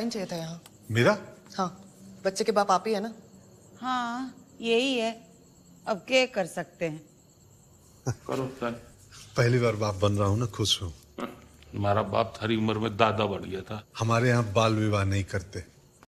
sign चाहिए था यहाँ मेरा हाँ बच्चे के बाप आप ही है ना हाँ यही है अब क्या कर सकते हैं करो पहली बार बाप बन रहा हूँ ना खुश हूँ हमारा बाप थारी उम्र में दादा बन गया था हमारे यहाँ बाल विवाह नहीं करते